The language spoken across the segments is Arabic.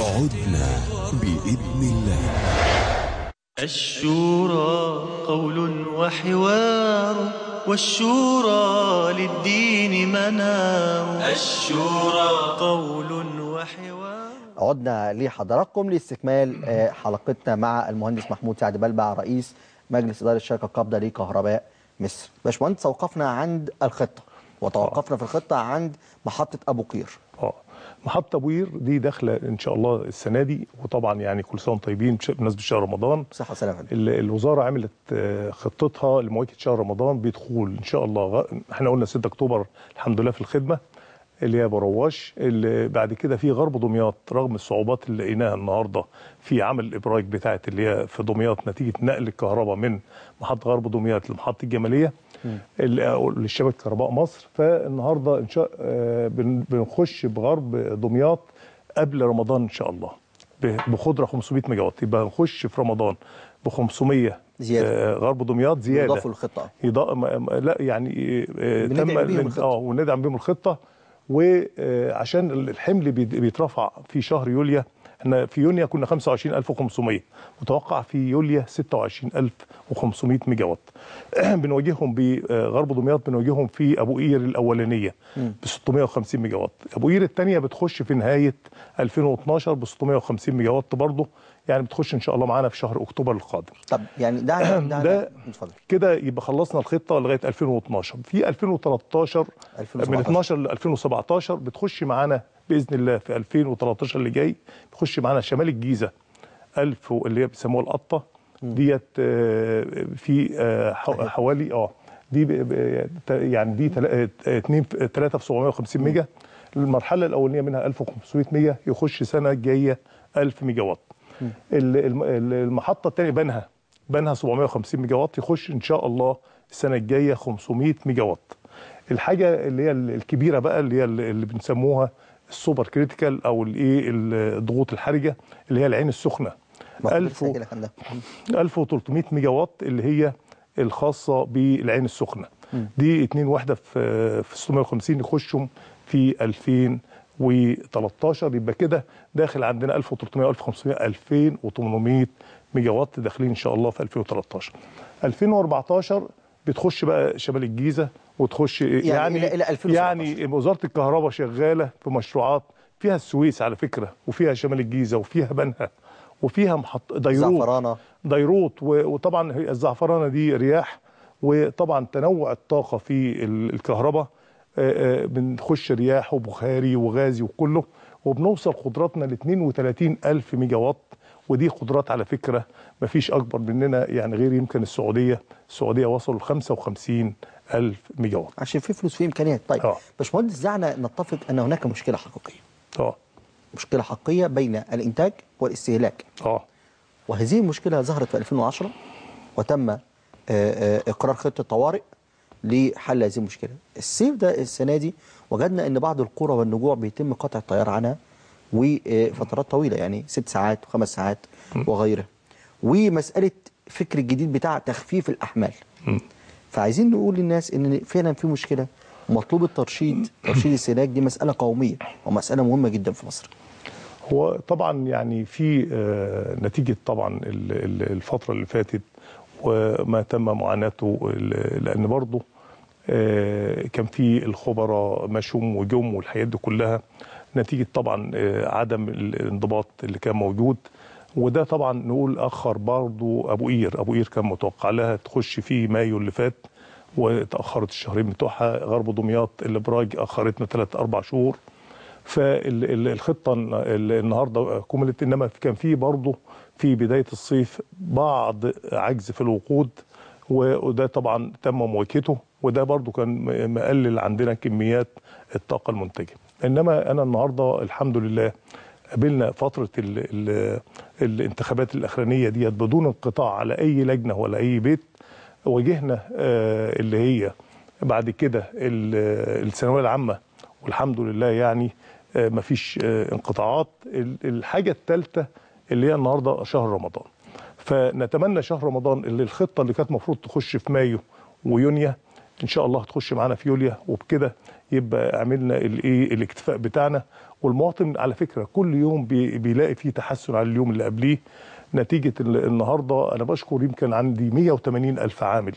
عدنا بإذن الله الشورى قول وحوار والشورى للدين منار الشورى قول وحوار عدنا لحضراتكم لاستكمال آه، حلقتنا مع المهندس محمود سعد بلبع رئيس مجلس إدارة الشركة القابضة لكهرباء مصر باشمهندس وقفنا عند الخطة وتوقفنا في الخطة عند محطة أبو قير محطه بوير دي داخله ان شاء الله السنه دي وطبعا يعني كل سنه طيبين بمناسبه شهر رمضان صحه وسلامه الوزاره عملت آه، خطتها لمواكبه شهر رمضان بيدخل ان شاء الله احنا قلنا 6 اكتوبر الحمد لله في الخدمه اللي هي برواش اللي بعد كده في غرب دمياط رغم الصعوبات اللي لقيناها النهارده في عمل الابراج بتاعت اللي هي في دمياط نتيجه نقل الكهرباء من محطه غرب دمياط لمحطه الجماليه للشبكة كهرباء مصر فالنهارده ان شاء آه، بنخش بغرب دمياط قبل رمضان ان شاء الله بخضرة 500 ميجا وات يبقى هنخش في رمضان ب 500 آه، زياده غرب دمياط زياده يضافوا الخطه يضا... لا يعني آه، تم اه وندعم بهم الخطه وعشان الحمل بيترفع في شهر يوليو احنا في يونيو كنا 25500 متوقع في يوليو 26500 ميجا وات بنواجههم بغرب دمياط بنواجههم في ابو قير الاولانيه ب 650 ميجا وات ابو قير الثانيه بتخش في نهايه 2012 ب 650 ميجا وات برضه يعني بتخش ان شاء الله معانا في شهر اكتوبر القادم طب يعني ده ده كده يبقى خلصنا الخطه لغايه 2012 في 2013 2017. من 12 ل 2017 بتخش معانا باذن الله في 2013 اللي جاي بيخش معانا شمال الجيزه 1000 اللي هي بيسموها القطه ديت آه، في آه، أيوة. حوالي اه دي يعني دي 2 3 آه، في 750 ميجا المرحله الاولانيه منها 1500 ميجا يخش سنه جايه 1000 ميجا وات المحطه الثانيه بنها بنها 750 ميجا وات يخش ان شاء الله السنه الجايه 500 ميجا وات الحاجه اللي هي الكبيره بقى اللي هي اللي بنسموها السوبر كريتيكال او الايه الضغوط الحرجه اللي هي العين السخنه 1300 ميجا وات اللي هي الخاصه بالعين السخنه م. دي اتنين واحده في في 650 يخشهم في 2013 يبقى كده داخل عندنا 1300 1500 2800 ميجا وات داخلين ان شاء الله في 2013 2014 بتخش بقى شمال الجيزه وتخش يعني يعني, إلى 2017. يعني-, يعني وزاره الكهرباء شغاله في مشروعات فيها السويس على فكره وفيها شمال الجيزه وفيها بنها وفيها محط ديروت زعفرانه ديروت وطبعا الزعفرانه دي رياح وطبعا تنوع الطاقه في الكهرباء آه، آه، بنخش رياح وبخاري وغازي وكله وبنوصل قدراتنا ل 32000 ميجا وات ودي قدرات على فكره ما فيش اكبر مننا يعني غير يمكن السعوديه السعوديه وصلوا ل 55 ألف ميجا عشان في فلوس في امكانيات طيب أوه. باشمهندس زعنا نتفق ان هناك مشكله حقيقيه اه مشكله حقيقيه بين الانتاج والاستهلاك اه وهذه المشكله ظهرت في 2010 وتم آه، آه، اقرار خطه طوارئ لحل هذه المشكله السيف ده السنه دي وجدنا ان بعض القرى والنجوع بيتم قطع الطيار عنها وفترات طويلة يعني ست ساعات وخمس ساعات وغيرها ومسألة فكر الجديد بتاع تخفيف الأحمال فعايزين نقول للناس ان فعلا في مشكلة مطلوب الترشيد ترشيد السلاك دي مسألة قومية ومسألة مهمة جدا في مصر هو طبعا يعني في آه، نتيجة طبعا الفترة اللي فاتت وما تم معاناته لأن برضه آه، كان في الخبراء مشوم وجم والحاجات دي كلها نتيجه طبعا آه، عدم الانضباط اللي كان موجود وده طبعا نقول اخر برضه ابو قير ابو قير كان متوقع لها تخش في مايو اللي فات وتاخرت الشهرين بتوعها غرب دمياط الابراج اخرتنا ثلاث اربع شهور فالخطه النهارده كملت انما كان في برضه في بدايه الصيف بعض عجز في الوقود وده طبعا تم مواجهته وده برضه كان مقلل عندنا كميات الطاقه المنتجه انما انا النهارده الحمد لله قابلنا فتره الـ الـ الانتخابات الاخرانيه ديت بدون انقطاع على اي لجنه ولا اي بيت واجهنا آه، اللي هي بعد كده الثانويه العامه والحمد لله يعني آه، مفيش آه، انقطاعات الحاجه الثالثه اللي هي النهارده شهر رمضان فنتمنى شهر رمضان اللي الخطه اللي كانت المفروض تخش في مايو ويونيو ان شاء الله هتخش معانا في يوليا وبكده يبقى عملنا الايه الاكتفاء بتاعنا والمواطن على فكره كل يوم بي بيلاقي فيه تحسن على اليوم اللي قبليه نتيجه النهارده انا بشكر يمكن عندي 180 الف عامل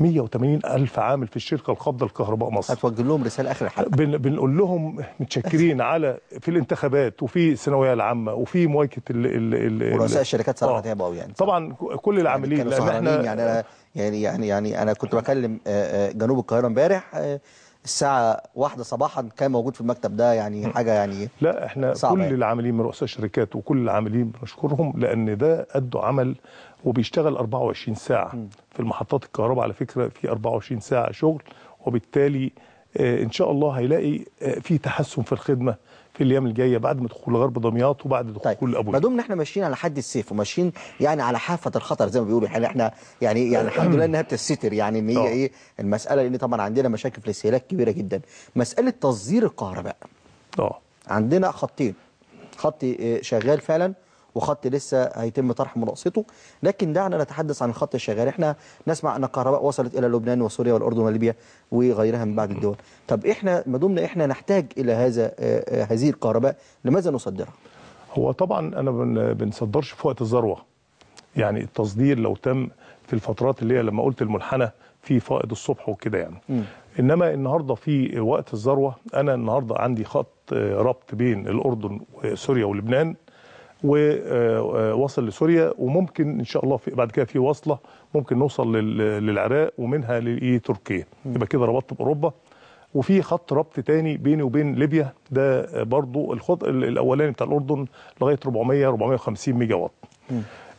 180 ألف عامل في الشركة القابضة لكهرباء مصر هتوجه لهم رسالة آخر الحلقة بن بنقول لهم متشكرين على في الانتخابات وفي الثانوية العامة وفي مواكة ال ال ال ورؤساء الشركات صراحة آه. تعبوا يعني طبعا كل العاملين يعني كانوا سهرانين يعني أنا يعني يعني يعني أنا كنت بكلم آه، آه، جنوب القاهرة امبارح الساعه واحدة صباحا كان موجود في المكتب ده يعني حاجه يعني لا احنا صعبة كل يعني. العاملين من رؤساء الشركات وكل العاملين بنشكرهم لان ده ادوا عمل وبيشتغل 24 ساعه م. في المحطات الكهرباء على فكره في 24 ساعه شغل وبالتالي آه، ان شاء الله هيلاقي آه، في تحسن في الخدمه في الايام الجايه بعد ما دخول غرب دمياط وبعد دخول طيب. ابويا ما دمنا احنا ماشيين على حد السيف وماشيين يعني على حافه الخطر زي ما بيقولوا يعني احنا يعني يعني آه، الحمد لله انها بتستر يعني ان هي ايه المساله لان طبعا عندنا مشاكل في الاستهلاك كبيره جدا مساله تصدير الكهرباء اه عندنا خطين خط شغال فعلا وخط لسه هيتم طرح مناقصته لكن دعنا نتحدث عن الخط الشغال احنا نسمع ان الكهرباء وصلت الى لبنان وسوريا والاردن وليبيا وغيرها من بعض الدول طب احنا ما دمنا احنا نحتاج الى هذا آه، آه، هذه الكهرباء لماذا نصدرها هو طبعا انا بنصدرش في وقت الذروه يعني التصدير لو تم في الفترات اللي هي لما قلت الملحنه في فائض الصبح وكده يعني م. انما النهارده في وقت الذروه انا النهارده عندي خط آه، ربط بين الاردن وسوريا ولبنان ووصل لسوريا وممكن ان شاء الله في بعد كده في وصله ممكن نوصل للعراق ومنها لتركيا إيه، يبقى كده ربطت باوروبا وفي خط ربط تاني بيني وبين ليبيا ده برضو الخط الاولاني بتاع الاردن لغايه 400 450 ميجا وات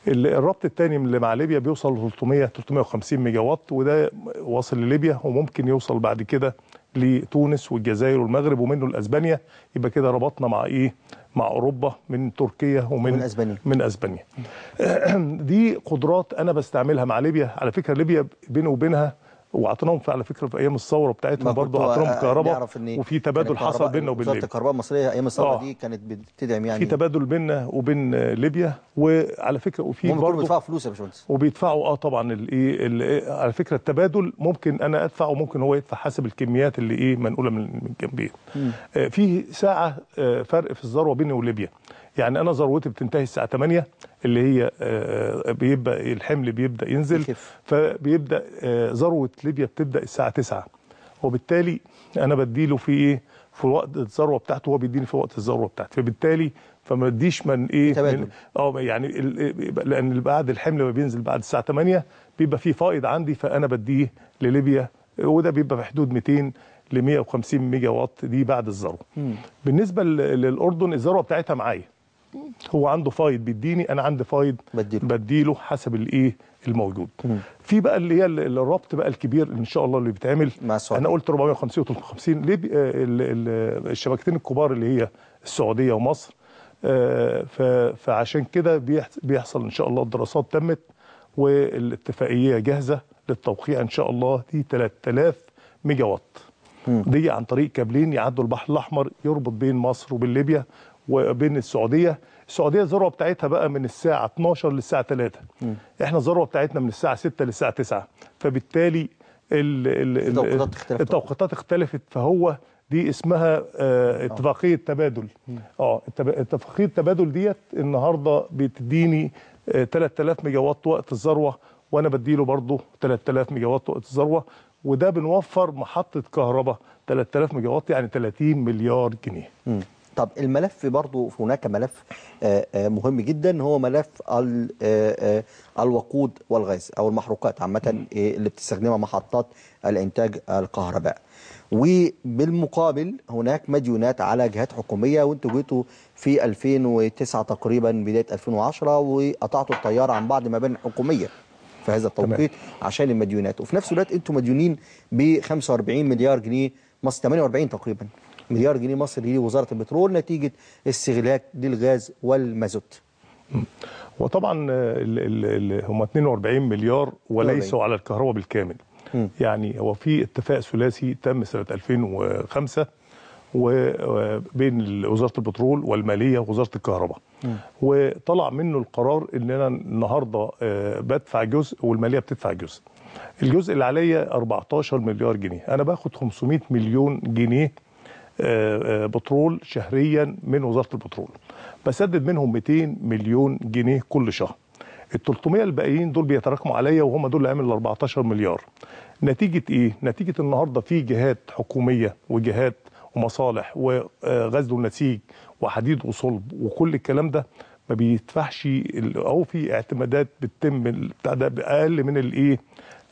الربط الثاني اللي مع ليبيا بيوصل ل 300 350 ميجا وات وده واصل لليبيا وممكن يوصل بعد كده لتونس والجزائر والمغرب ومنه لاسبانيا يبقى كده ربطنا مع ايه مع اوروبا من تركيا ومن من اسبانيا من اسبانيا دي قدرات انا بستعملها مع ليبيا على فكره ليبيا بيني وبينها واعطيناهم على فكره في ايام الثوره بتاعتنا برضه اعطيناهم آه، كهرباء وفي تبادل حصل بيننا وبين ليبيا الكهرباء المصريه ايام الثوره آه. دي كانت بتدعم يعني في تبادل بيننا وبين آه، ليبيا وعلى فكره وفي برضه بيدفعوا فلوس يا باشمهندس وبيدفعوا اه طبعا الايه إيه، على فكره التبادل ممكن انا ادفع وممكن هو يدفع حسب الكميات اللي ايه منقوله من جنبين آه في ساعه آه فرق في الذروه بيني وليبيا يعني انا ذروتي بتنتهي الساعه 8 اللي هي آه، آه، بيبقى الحمل بيبدا ينزل فبيبدا آه، ذروه ليبيا بتبدا الساعه 9 وبالتالي انا بديله في ايه في وقت الذروه بتاعته هو بيديني في وقت الذروه بتاعتي فبالتالي فما بديش من ايه من اه يعني لان بعد الحمل ما بينزل بعد الساعه 8 بيبقى في فائض عندي فانا بديه لليبيا وده بيبقى في حدود 200 ل 150 ميجا وات دي بعد الذروه بالنسبه للاردن الذروه بتاعتها معايا هو عنده فايض بيديني انا عندي فايض بديله, بديله حسب الايه الموجود مم. في بقى اللي هي الربط بقى الكبير ان شاء الله اللي بيتعمل انا قلت 450 و350 ليه آه، الشبكتين الكبار اللي هي السعوديه ومصر آه، فعشان كده بيحصل ان شاء الله الدراسات تمت والاتفاقيه جاهزه للتوقيع ان شاء الله دي 3000 ميجا وات دي عن طريق كابلين يعدوا البحر الاحمر يربط بين مصر وبين ليبيا وبين السعوديه السعوديه الذروه بتاعتها بقى من الساعه 12 للساعه 3 م. احنا الذروه بتاعتنا من الساعه 6 للساعه 9 فبالتالي الـ الـ التوقيتات اختلفت التوقيتات اختلفت فهو دي اسمها آه, آه. اتفاقيه تبادل اه اتفاقيه تبادل ديت النهارده بتديني آه 3000 ميجا وات وقت الذروه وانا بديله برضه 3000 ميجا وات وقت الذروه وده بنوفر محطه كهرباء 3000 ميجا وات يعني 30 مليار جنيه م. طب الملف برضه هناك ملف آه، آه، مهم جدا هو ملف آه، الوقود والغاز او المحروقات عامه إيه، اللي بتستخدمها محطات الانتاج الكهرباء وبالمقابل هناك مديونات على جهات حكوميه وانتوا جيتوا في 2009 تقريبا بدايه 2010 وقطعتوا الطيار عن بعض مباني حكوميه في هذا التوقيت عشان المديونات وفي نفس الوقت انتوا مديونين ب 45 مليار جنيه مصر 48 تقريبا مليار جنيه مصري لوزاره البترول نتيجه استهلاك للغاز والمازوت. وطبعا هم 42 مليار وليسوا على الكهرباء بالكامل. م. يعني هو في اتفاق ثلاثي تم سنه 2005 وبين وزاره البترول والماليه ووزاره الكهرباء وطلع منه القرار ان انا النهارده آه، بدفع جزء والماليه بتدفع جزء الجزء اللي عليا 14 مليار جنيه انا باخد 500 مليون جنيه بترول شهريا من وزاره البترول بسدد منهم 200 مليون جنيه كل شهر ال 300 الباقيين دول بيتراكموا عليا وهم دول اللي عامل ال 14 مليار نتيجه ايه نتيجه النهارده في جهات حكوميه وجهات ومصالح وغزل ونسيج وحديد وصلب وكل الكلام ده ما بيدفعش او في اعتمادات بتتم بتاع ده باقل من الايه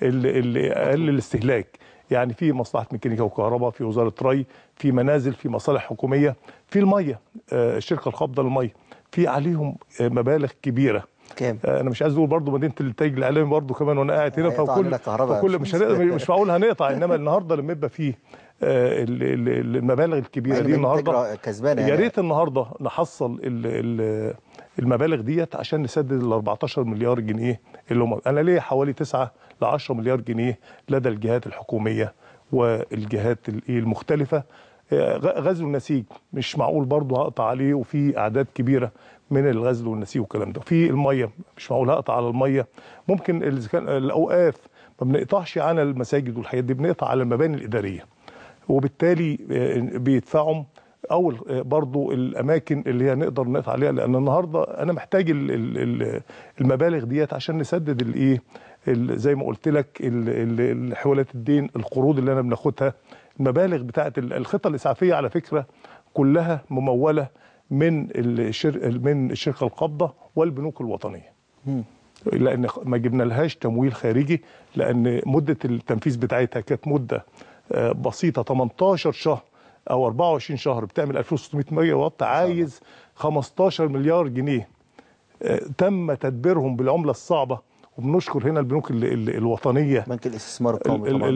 اقل الاستهلاك يعني في مصلحه ميكانيكا وكهرباء في وزاره ري في منازل في مصالح حكوميه في الميه آه، الشركه القابضه للميه في عليهم آه، مبالغ كبيره كام آه، انا مش عايز اقول برضه مدينه التاج الاعلامي برضه كمان وانا قاعد هنا فكل فكل مش مش معقول هنقطع انما النهارده لما يبقى فيه المبالغ الكبيره أيوة، دي النهارده كسبانه يا يعني. ريت النهارده نحصل ال ال المبالغ ديت عشان نسدد ال 14 مليار جنيه اللي هم انا ليا حوالي 9 ل 10 مليار جنيه لدى الجهات الحكوميه والجهات إيه، المختلفه آه، غزل النسيج مش معقول برضه هقطع عليه وفي اعداد كبيره من الغزل والنسيج والكلام ده في الميه مش معقول هقطع على الميه ممكن الاوقاف ما بنقطعش على المساجد والحاجات دي بنقطع على المباني الاداريه وبالتالي آه، بيدفعهم او آه، برضو الاماكن اللي هي نقدر نقف عليها لان النهارده انا محتاج المبالغ ديت عشان نسدد الايه زي ما قلت لك حوالات الدين القروض اللي انا بناخدها المبالغ بتاعه الخطه الاسعافيه على فكره كلها مموله من الشركه من الشركه القابضه والبنوك الوطنيه لان ما جبنا لهاش تمويل خارجي لان مده التنفيذ بتاعتها كانت مده آه، بسيطه 18 شهر او 24 شهر بتعمل 2600 ميجا وات عايز 15 مليار جنيه آه، تم تدبيرهم بالعمله الصعبه وبنشكر هنا البنوك الوطنيه بنك الاستثمار القومي لا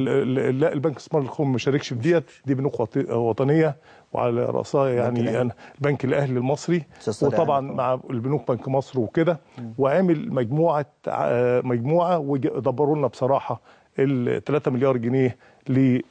البنك الاستثمار القومي ما شاركش في ديت دي بنوك وطنيه وعلى راسها يعني أنا البنك الاهلي المصري وطبعا يعني. مع البنوك بنك مصر وكده وعمل مجموعه آه، مجموعه ودبروا لنا بصراحه ال 3 مليار جنيه لابو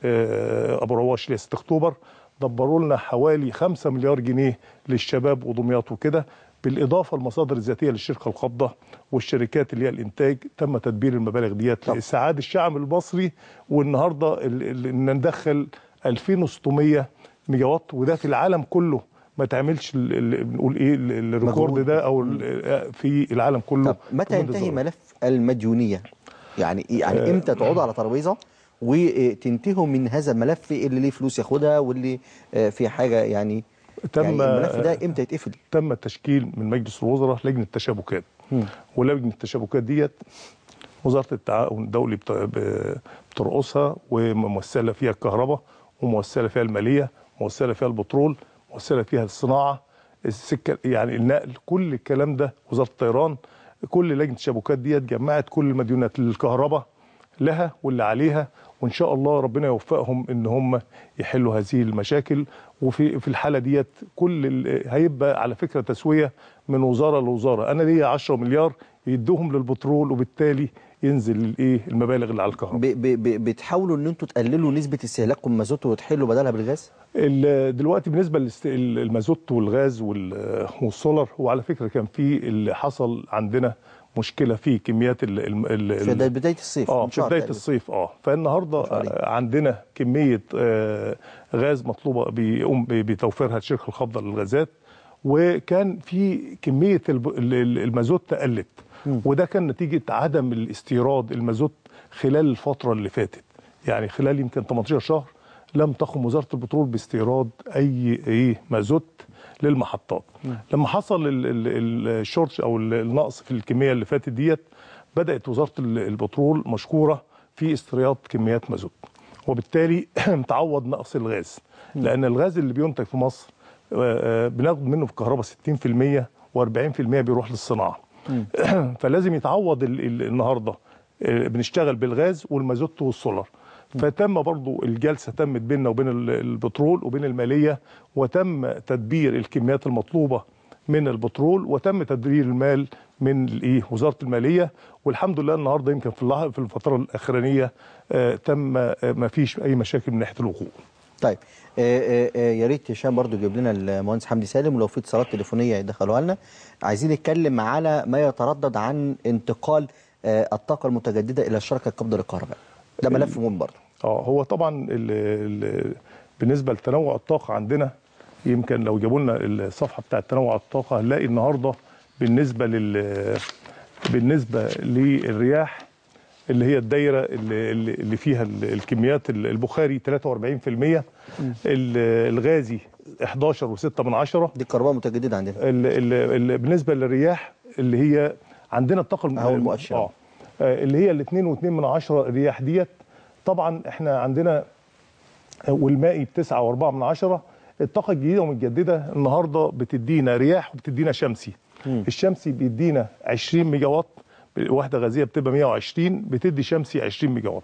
آه، رواش ل 6 اكتوبر دبروا لنا حوالي 5 مليار جنيه للشباب ودمياط وكده بالاضافه للمصادر الذاتيه للشركه القابضه والشركات اللي هي الانتاج تم تدبير المبالغ ديت لاسعاد الشعب المصري والنهارده ان ندخل 2600 ميجاوات وده في العالم كله ما تعملش بنقول ايه الريكورد ده او آه، في العالم كله طب متى ينتهي ملف المديونيه يعني إيه- يعني آه. امتى تقعدوا على ترابيزه وتنتهوا من هذا الملف اللي ليه فلوس ياخدها واللي آه، في حاجه يعني تم يعني الملف ده امتى يتقفل؟ تم التشكيل من مجلس الوزراء لجنه تشابكات ولجنه التشابكات ديت وزاره التعاون الدولي بترقصها وممثله فيها الكهرباء وممثله فيها الماليه ممثله فيها البترول ممثله فيها الصناعه السكه يعني النقل كل الكلام ده وزاره الطيران كل لجنه التشابكات ديت جمعت كل المديونات للكهرباء لها واللي عليها وان شاء الله ربنا يوفقهم ان هم يحلوا هذه المشاكل وفي في الحاله ديت كل هيبقى على فكره تسويه من وزاره لوزاره انا ليا 10 مليار يدوهم للبترول وبالتالي ينزل الايه المبالغ اللي على الكهرباء بتحاولوا ان انتم تقللوا نسبه استهلاككم مازوت وتحلوا بدلها بالغاز دلوقتي بالنسبه للمازوت والغاز والسولر وعلى فكره كان في اللي حصل عندنا مشكله في كميات ال ال ال في بدايه الصيف اه في بدايه الصيف اه فالنهارده آه، عندنا كميه آه غاز مطلوبه بيقوم بتوفيرها الشركه الخاضعه للغازات وكان في كميه المازوت تقلت وده كان نتيجه عدم الاستيراد المازوت خلال الفتره اللي فاتت يعني خلال يمكن 18 شهر لم تقم وزاره البترول باستيراد اي ايه مازوت للمحطات نعم. لما حصل الشورتش او النقص في الكميه اللي فاتت ديت بدات وزاره البترول مشكوره في استيراد كميات مازوت وبالتالي تعوض نقص الغاز نعم. لان الغاز اللي بينتج في مصر آه، آه، بناخد منه في الكهرباء 60% و40% بيروح للصناعه نعم. فلازم يتعوض النهارده آه، بنشتغل بالغاز والمازوت والسولر فتم برضو الجلسه تمت بيننا وبين البترول وبين الماليه وتم تدبير الكميات المطلوبه من البترول وتم تدبير المال من الايه وزاره الماليه والحمد لله النهارده يمكن في في الفتره الاخرانيه آه، تم آه، ما فيش اي مشاكل من ناحيه الوقوع طيب آه، يا ريت هشام برضو يجيب لنا المهندس حمدي سالم ولو في اتصالات تليفونيه يدخلوها لنا عايزين نتكلم على ما يتردد عن انتقال الطاقه المتجدده الى الشركه القابضه للكهرباء ده ملف مهم برضه اه هو طبعا الـ الـ بالنسبه لتنوع الطاقه عندنا يمكن لو جابوا لنا الصفحه بتاعه تنوع الطاقه هنلاقي النهارده بالنسبه لل بالنسبه للرياح اللي هي الدايره اللي, اللي فيها الكميات البخاري 43% الغازي 11 و6 دي الكهرباء متجدده عندنا الـ الـ الـ بالنسبه للرياح اللي هي عندنا الطاقه المؤشره آه،, اه اللي هي ال 2.2 رياح الرياح ديت طبعا احنا عندنا والمائي بتسعة و4 من عشرة الطاقة الجديدة والمتجددة النهاردة بتدينا رياح وبتدينا شمسي مم. الشمسي بيدينا 20 ميجا وات واحدة غازية بتبقى 120 بتدي شمسي 20 ميجا وات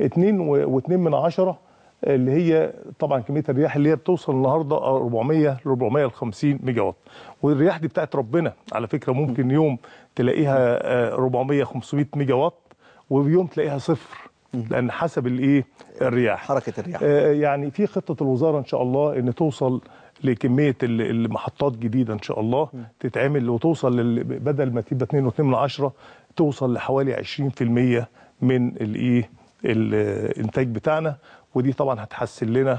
اتنين واتنين من عشرة اللي هي طبعا كميه الرياح اللي هي بتوصل النهارده 400 ل 450 ميجا وات والرياح دي بتاعت ربنا على فكره ممكن يوم تلاقيها 400 500 ميجا وات ويوم تلاقيها صفر لان حسب الايه الرياح حركه الرياح آه، يعني في خطه الوزاره ان شاء الله ان توصل لكميه المحطات جديده ان شاء الله تتعمل وتوصل بدل ما تبقى 2.2 من توصل لحوالي 20% من الايه الانتاج بتاعنا ودي طبعا هتحسن لنا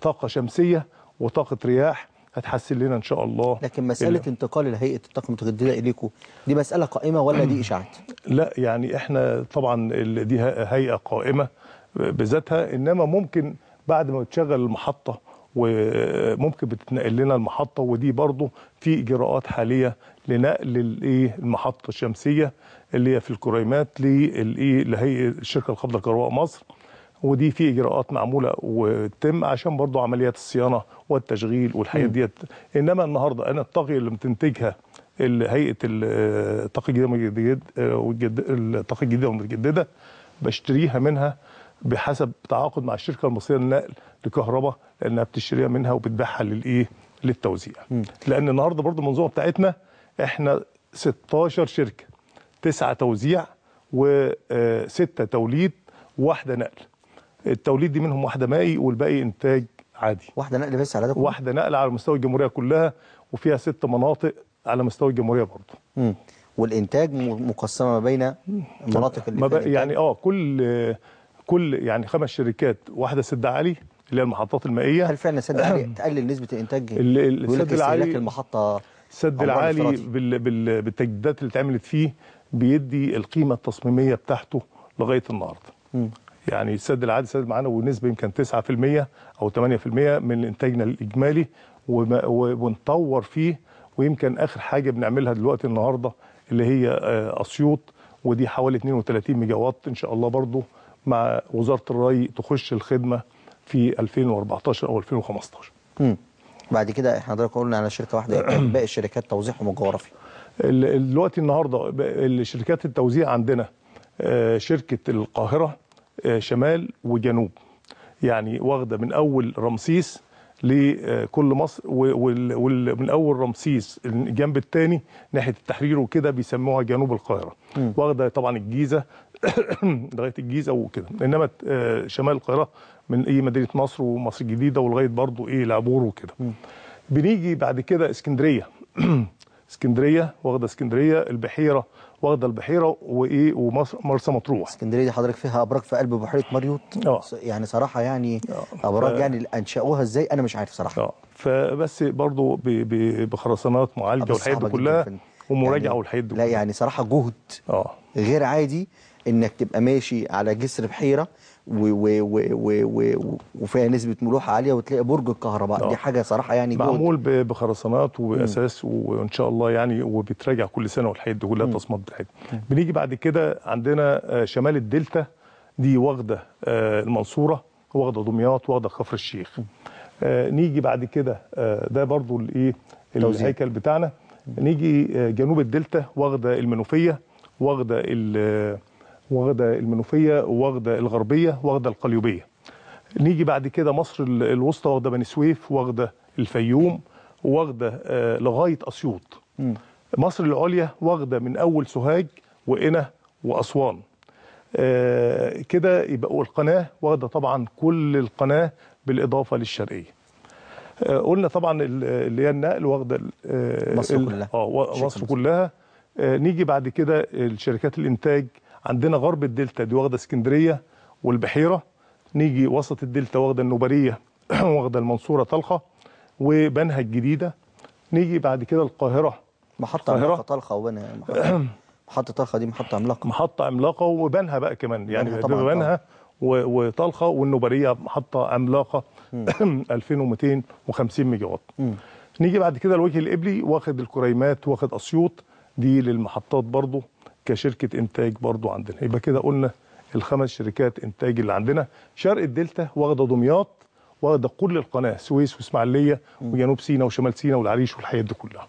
طاقه شمسيه وطاقه رياح هتحسن لنا ان شاء الله لكن مساله ال... انتقال الهيئة الطاقه المتجدده اليكم دي مساله قائمه ولا دي اشاعات؟ لا يعني احنا طبعا دي هيئه قائمه بذاتها انما ممكن بعد ما تشغل المحطه وممكن بتتنقل لنا المحطه ودي برضه في اجراءات حاليه لنقل الايه المحطه الشمسيه اللي هي في الكريمات للايه لهيئه الشركه الخضراء كهرباء مصر ودي في اجراءات معموله وتم عشان برضو عمليات الصيانه والتشغيل والحاجات ديت انما النهارده انا الطاقه اللي بتنتجها هيئه الطاقه الجديده الطاقه الجديده والمتجدده بشتريها منها بحسب تعاقد مع الشركه المصريه للنقل لكهرباء لانها بتشتريها منها وبتبيعها للايه للتوزيع م. لان النهارده برضو المنظومه بتاعتنا احنا 16 شركه تسعه توزيع وسته توليد واحده نقل التوليد دي منهم واحده مائي والباقي انتاج عادي واحده نقل بس على ده كله واحده نقل على مستوى الجمهوريه كلها وفيها ست مناطق على مستوى الجمهوريه برضه امم والانتاج مقسمه ما بين مناطق اللي ما بقى يعني اه كل كل يعني خمس شركات واحده سد علي اللي هي المحطات المائيه هل فعلا سد علي تقلل نسبه الانتاج السد العالي المحطه السد العالي بال بال بالتجديدات اللي اتعملت فيه بيدي القيمه التصميميه بتاعته لغايه النهارده يعني السد العادي سد معانا ونسبه يمكن 9% او 8% من انتاجنا الاجمالي ونطور فيه ويمكن اخر حاجه بنعملها دلوقتي النهارده اللي هي آه، اسيوط ودي حوالي 32 ميجا وات ان شاء الله برضو مع وزاره الري تخش الخدمه في 2014 او 2015 امم بعد كده حضرتك قلنا على شركه واحده باقي الشركات توزيعهم الجغرافي دلوقتي النهارده شركات التوزيع عندنا آه، شركه القاهره شمال وجنوب يعني واخده من اول رمسيس لكل آه، مصر ومن اول رمسيس الجنب الثاني ناحيه التحرير وكده بيسموها جنوب القاهره واخده طبعا الجيزه لغايه الجيزه وكده انما آه، شمال القاهره من ايه مدينه نصر ومصر الجديده ولغايه برضو ايه العبور وكده بنيجي بعد كده اسكندريه اسكندريه واخده اسكندريه البحيره واخده البحيره وايه ومرسى مطروح اسكندريه دي حضرتك فيها ابراج في قلب بحيره مريوط اه يعني صراحه يعني آه. ابراج ف... يعني انشاوها ازاي انا مش عارف صراحه اه فبس برضه ب... ب... بخرسانات معالجه آه، والحاجات دي كلها ومراجعه يعني والحاجات دي لا يعني صراحه جهد اه غير عادي انك تبقى ماشي على جسر بحيره وفيها نسبه ملوحه عاليه وتلاقي برج الكهرباء دي آه. حاجه صراحه يعني معمول بخرسانات واساس وان شاء الله يعني وبيتراجع كل سنه والحيط دي كلها تصميمات بتاعتها بنيجي بعد كده عندنا آه، شمال الدلتا دي واخده آه، المنصوره واخده دمياط واخده كفر الشيخ نيجي بعد كده ده برضو الايه الهيكل بتاعنا نيجي جنوب الدلتا واخده المنوفيه واخده واخده المنوفيه واخده الغربيه واخده القليوبيه نيجي بعد كده مصر الوسطى واخده بني سويف واخده الفيوم واخده آه، لغايه اسيوط مصر العليا واخده من اول سوهاج وإنة واسوان آه، كده يبقى القناه واخده طبعا كل القناه بالاضافه للشرقيه آه، قلنا طبعا اللي هي النقل واخده مصر كلها اه مصر كلها نيجي بعد كده الشركات الانتاج عندنا غرب الدلتا دي واخده اسكندريه والبحيره نيجي وسط الدلتا واخده النوبريه واخده المنصوره طلخه وبنها الجديده نيجي بعد كده القاهره محطه عملاقه طلخه وبنها محطه, محطة طلخه دي محطه عملاقه محطه عملاقه وبنها بقى كمان يعني بنها وطلخه والنوبريه محطه عملاقه 2250 ميجا وات نيجي بعد كده الوجه القبلي واخد الكريمات واخد اسيوط دي للمحطات برضه كشركه انتاج برضو عندنا يبقى كده قلنا الخمس شركات انتاج اللي عندنا شرق الدلتا واخده دمياط واخده كل القناه سويس واسماعيليه وجنوب سيناء وشمال سيناء والعريش والحياة دي كلها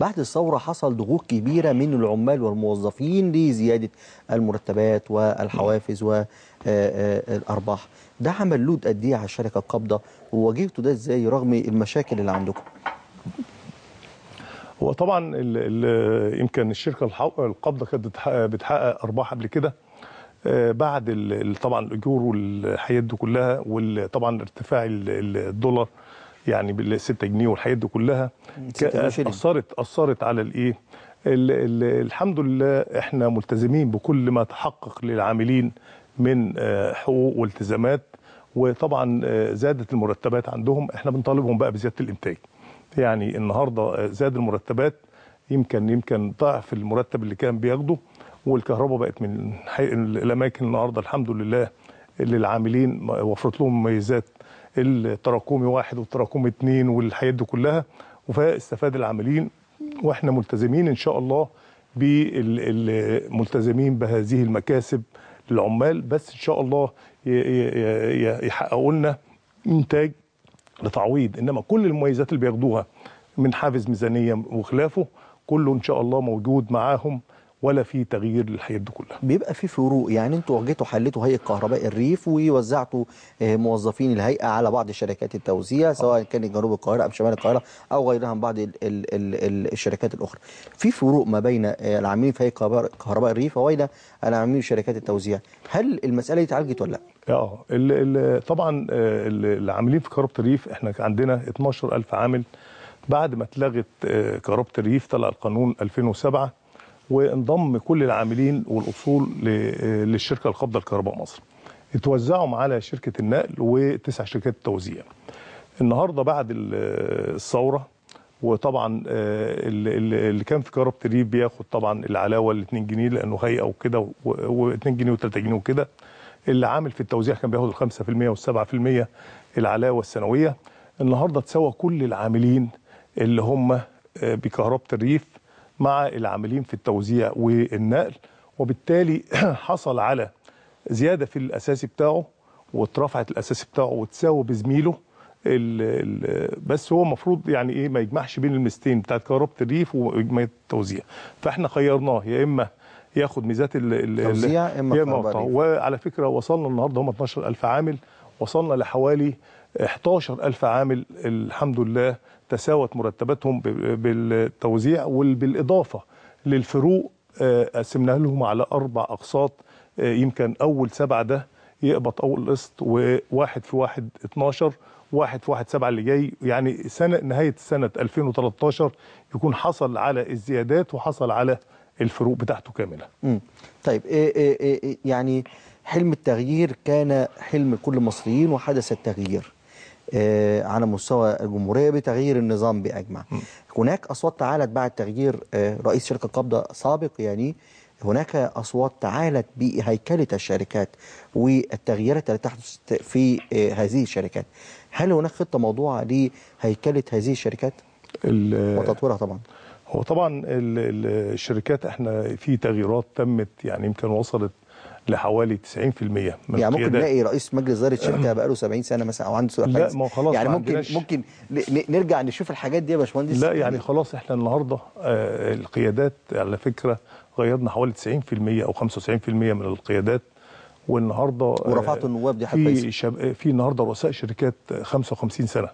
بعد الثورة حصل ضغوط كبيرة من العمال والموظفين لزيادة المرتبات والحوافز والأرباح آه، آه، ده عمل لود قد ايه على الشركة القابضة وواجهته ده ازاي رغم المشاكل اللي عندكم هو طبعا ال ال يمكن الشركه القابضه كانت بتحقق ارباح قبل كده آه، بعد طبعا الاجور والحاجات دي كلها وطبعا ارتفاع الدولار يعني بال 6 جنيه والحاجات دي كلها اثرت اثرت على الايه الحمد لله احنا ملتزمين بكل ما تحقق للعاملين من آه، حقوق والتزامات وطبعا آه، زادت المرتبات عندهم احنا بنطالبهم بقى بزياده الانتاج يعني النهارده زاد المرتبات يمكن يمكن ضعف المرتب اللي كان بياخده والكهرباء بقت من الاماكن النهارده الحمد لله اللي العاملين وفرت لهم مميزات التراكمي واحد والتراكمي اثنين والحاجات دي كلها فاستفاد العاملين واحنا ملتزمين ان شاء الله ملتزمين بهذه المكاسب للعمال بس ان شاء الله يحققوا لنا انتاج لتعويض انما كل المميزات اللي بياخدوها من حافز ميزانيه وخلافه كله ان شاء الله موجود معاهم ولا في تغيير للحياه دي كلها بيبقى في فروق يعني انتوا جيتوا حلتوا هيئه كهرباء الريف ووزعتوا آه، موظفين الهيئه على بعض شركات التوزيع سواء كانت جنوب القاهره او شمال القاهره او غيرها من بعض الـ الـ الـ الشركات الاخرى في فروق ما بين آه، العاملين في هيئه كهرباء الريف وبين العاملين في شركات التوزيع هل المساله دي اتعالجت ولا لا اه طبعا آه، العاملين في كهرباء الريف احنا عندنا 12000 عامل بعد ما اتلغت كهرباء الريف طلع القانون 2007 وانضم كل العاملين والاصول للشركه القابضه لكهرباء مصر اتوزعوا على شركه النقل وتسع شركات توزيع النهارده بعد الثوره وطبعا آه، اللي كان في كهرباء تريب بياخد طبعا العلاوه ال 2 جنيه لانه هيئه وكده و2 جنيه و3 جنيه وكده اللي عامل في التوزيع كان بياخد ال 5% وال 7% العلاوه السنويه النهارده اتسوى كل العاملين اللي هم آه، بكهرباء الريف مع العاملين في التوزيع والنقل وبالتالي حصل على زياده في الاساسي بتاعه واترفعت الاساسي بتاعه وتساوى بزميله بس هو المفروض يعني ايه ما يجمعش بين الميزتين بتاعت كهرباء الريف واجمالي التوزيع فاحنا خيرناه يا اما ياخد ميزات التوزيع اما وعلى فكره وصلنا النهارده هم 12000 عامل وصلنا لحوالي 11000 عامل الحمد لله تساوت مرتباتهم بالتوزيع وبالاضافه للفروق آه، قسمناها لهم على اربع اقساط آه، يمكن اول سبعه ده يقبض اول قسط وواحد في واحد 12 واحد في واحد سبعة اللي جاي يعني سنة نهاية سنة 2013 يكون حصل على الزيادات وحصل على الفروق بتاعته كاملة مم. طيب إيه إيه إيه, إيه، يعني حلم التغيير كان حلم كل المصريين وحدث التغيير آه، على مستوى الجمهوريه بتغيير النظام باجمع هناك اصوات تعالت بعد تغيير آه، رئيس شركه قبضه سابق يعني هناك اصوات تعالت بهيكله الشركات والتغييرات التي تحدث في آه، هذه الشركات هل هناك خطه موضوعه لهيكله هذه الشركات وتطويرها طبعا هو طبعا الشركات احنا في تغييرات تمت يعني يمكن وصلت لحوالي 90% من يعني ممكن نلاقي رئيس مجلس اداره شركه بقى له 70 سنه مثلا او عنده لا ما هو خلاص يعني ممكن ممكن نرجع نشوف الحاجات دي يا باشمهندس لا يعني خلاص احنا النهارده آه القيادات على فكره غيرنا حوالي 90% او 95% من القيادات والنهارده آه، ورفعت النواب دي حتى في شب... في النهارده رؤساء شركات 55 سنه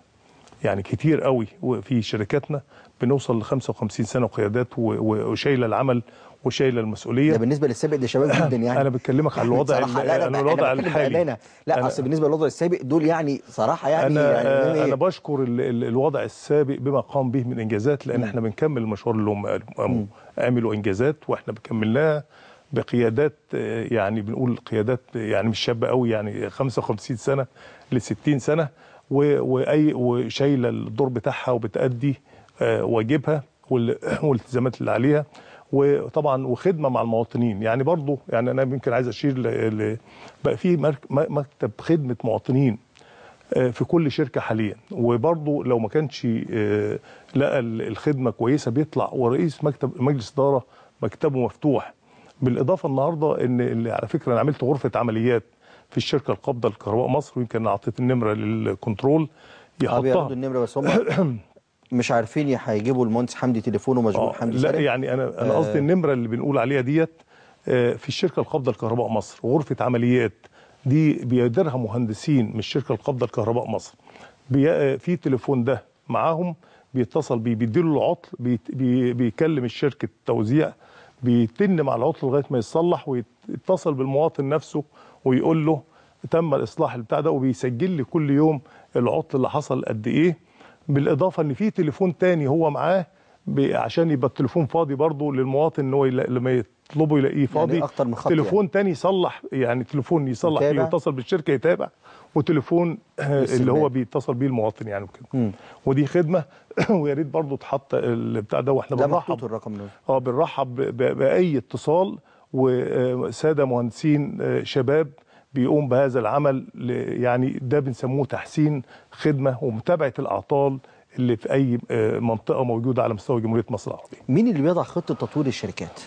يعني كتير قوي وفي شركاتنا بنوصل ل 55 سنه وقيادات وشايله العمل وشايل المسؤوليه ده بالنسبه للسابق ده شباب جدا يعني انا بكلمك على الوضع لا الوضع الحالي لا أنا اصل بالنسبه للوضع السابق دول يعني صراحه يعني انا يعني آه، إيه؟ انا بشكر الوضع السابق بما قام به من انجازات لان م. احنا بنكمل المشوار اللي هم عملوا انجازات واحنا بنكملناها بقيادات آه، يعني بنقول قيادات يعني مش شابه قوي يعني 55 سنه ل 60 سنه واي وشايله الدور بتاعها وبتادي آه، واجبها والالتزامات اللي عليها وطبعا وخدمه مع المواطنين يعني برضه يعني انا يمكن عايز اشير ل... بقى في مكتب خدمه مواطنين آه، في كل شركه حاليا وبرضه لو ما كانش آه، لقى الخدمه كويسه بيطلع ورئيس مكتب مجلس اداره مكتبه مفتوح بالاضافه النهارده ان على فكره انا عملت غرفه عمليات في الشركه القابضه لكهرباء مصر ويمكن اعطيت النمره للكنترول آه، يحطها النمره بس هم مش عارفين هيجيبوا المهندس حمدي تليفونه مشغول آه، حمدي لا سارق. يعني انا انا آه. قصدي النمره اللي بنقول عليها ديت آه، في الشركه القابضه لكهرباء مصر غرفه عمليات دي بيديرها مهندسين من الشركه القابضه لكهرباء مصر في تليفون ده معاهم بيتصل بيه بيديله العطل بي بيكلم الشركه التوزيع بيتن مع العطل لغايه ما يتصلح ويتصل بالمواطن نفسه ويقول له تم الاصلاح البتاع ده وبيسجل لي كل يوم العطل اللي حصل قد ايه بالاضافه ان في تليفون تاني هو معاه عشان يبقى التليفون فاضي برضه للمواطن ان هو لما يطلبه يلاقيه يعني فاضي يعني اكتر من خط تليفون يعني. تاني يصلح يعني تليفون يصلح فيه يتصل بالشركه يتابع وتليفون آه، اللي هو بيتصل بيه المواطن يعني وكده ودي خدمه ويا ريت برضه تحط البتاع ده واحنا بنرحب الرقم ده اه بنرحب باي اتصال وساده مهندسين آه، شباب بيقوم بهذا العمل يعني ده بنسموه تحسين خدمه ومتابعه الاعطال اللي في اي آه، منطقه موجوده على مستوى جمهوريه مصر العربيه. مين اللي بيضع خطه تطوير الشركات؟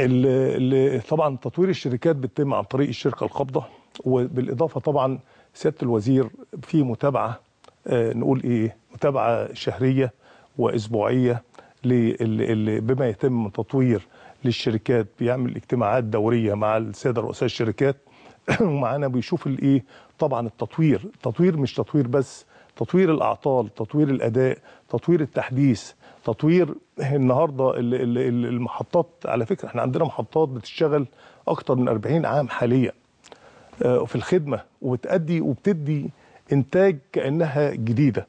اللي طبعا تطوير الشركات بتتم عن طريق الشركه القابضه وبالاضافه طبعا سياده الوزير في متابعه آه، نقول ايه؟ متابعه شهريه واسبوعيه بما يتم تطوير للشركات بيعمل اجتماعات دوريه مع الساده رؤساء الشركات ومعانا بيشوف الايه طبعا التطوير التطوير مش تطوير بس تطوير الاعطال تطوير الاداء تطوير التحديث تطوير النهارده المحطات على فكره احنا عندنا محطات بتشتغل اكتر من 40 عام حاليا آه، في الخدمه وبتادي وبتدي انتاج كانها جديده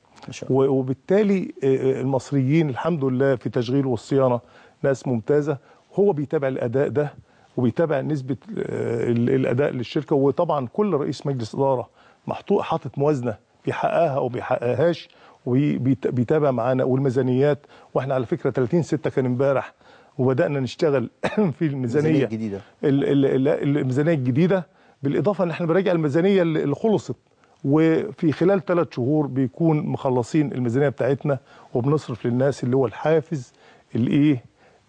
وبالتالي آه، آه، المصريين الحمد لله في تشغيل والصيانه ناس ممتازه هو بيتابع الاداء ده وبيتابع نسبه آه، الاداء للشركه وطبعا كل رئيس مجلس اداره محطوط حاطط موازنه بيحققها او بيحققهاش وبيتابع معانا والميزانيات واحنا على فكره 30 6 كان امبارح وبدانا نشتغل في الميزانيه الجديده الميزانيه الجديده بالاضافه ان احنا بنراجع الميزانيه اللي خلصت وفي خلال ثلاث شهور بيكون مخلصين الميزانيه بتاعتنا وبنصرف للناس اللي هو الحافز الايه